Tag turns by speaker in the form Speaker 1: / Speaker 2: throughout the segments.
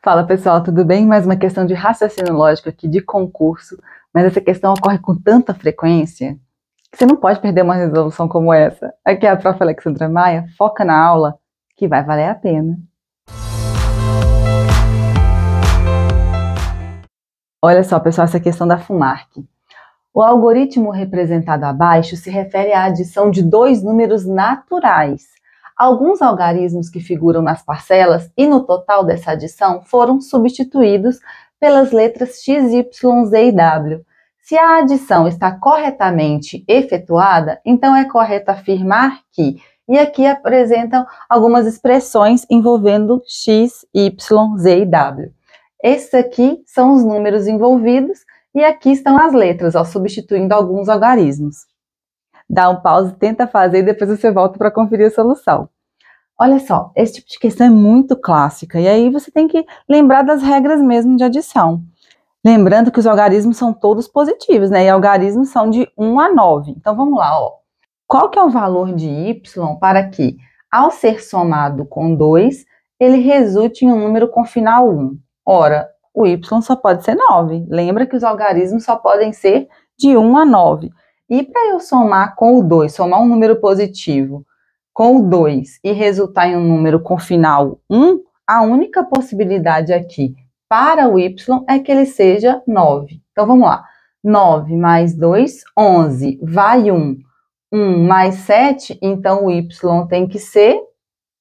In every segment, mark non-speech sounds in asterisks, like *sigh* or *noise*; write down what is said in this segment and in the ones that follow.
Speaker 1: Fala pessoal, tudo bem? Mais uma questão de raciocínio lógico aqui de concurso, mas essa questão ocorre com tanta frequência que você não pode perder uma resolução como essa. Aqui é a prof. Alexandra Maia, foca na aula que vai valer a pena. Olha só, pessoal, essa questão da Fumarc. O algoritmo representado abaixo se refere à adição de dois números naturais alguns algarismos que figuram nas parcelas e no total dessa adição foram substituídos pelas letras X, Y, Z e W. Se a adição está corretamente efetuada, então é correto afirmar que. E aqui apresentam algumas expressões envolvendo X, Y, Z e W. Esses aqui são os números envolvidos e aqui estão as letras, ó, substituindo alguns algarismos dá um pause, tenta fazer e depois você volta para conferir a solução. Olha só, esse tipo de questão é muito clássica e aí você tem que lembrar das regras mesmo de adição. Lembrando que os algarismos são todos positivos, né? E algarismos são de 1 a 9. Então vamos lá, ó. Qual que é o valor de y para que, ao ser somado com 2, ele resulte em um número com final 1? Ora, o y só pode ser 9. Lembra que os algarismos só podem ser de 1 a 9. E para eu somar com o 2, somar um número positivo com o 2 e resultar em um número com final 1, a única possibilidade aqui para o y é que ele seja 9. Então vamos lá. 9 mais 2, 11. Vai 1. 1 mais 7, então o y tem que ser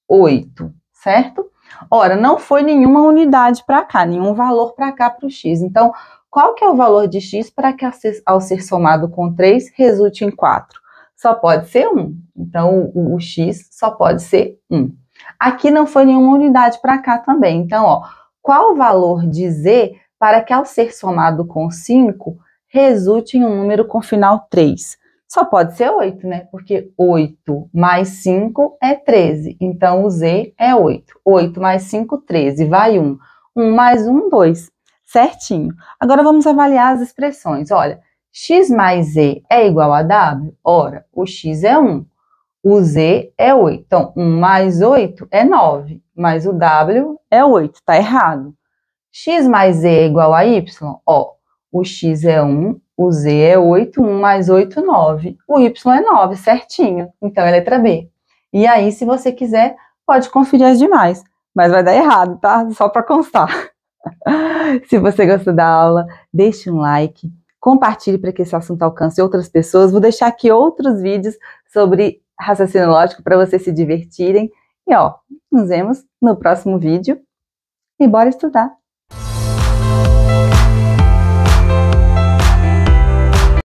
Speaker 1: 8, certo? Ora, não foi nenhuma unidade para cá, nenhum valor para cá para o x. Então, qual que é o valor de x para que ao ser somado com 3 resulte em 4? Só pode ser 1. Então o, o x só pode ser 1. Aqui não foi nenhuma unidade para cá também. Então, ó, qual o valor de z para que ao ser somado com 5 resulte em um número com final 3? Só pode ser 8, né? Porque 8 mais 5 é 13. Então, o Z é 8. 8 mais 5, 13. Vai 1. 1 mais 1, 2 certinho. Agora vamos avaliar as expressões. Olha, x mais z é igual a w? Ora, o x é 1, o z é 8. Então, 1 mais 8 é 9, mas o w é 8, tá errado. x mais z é igual a y? Ó, o x é 1, o z é 8, 1 mais 8, 9. O y é 9, certinho. Então, é letra B. E aí, se você quiser, pode conferir as demais. Mas vai dar errado, tá? Só para constar. *laughs* Se você gostou da aula, deixe um like, compartilhe para que esse assunto alcance outras pessoas. Vou deixar aqui outros vídeos sobre raciocínio lógico para vocês se divertirem. E ó, nos vemos no próximo vídeo e bora estudar!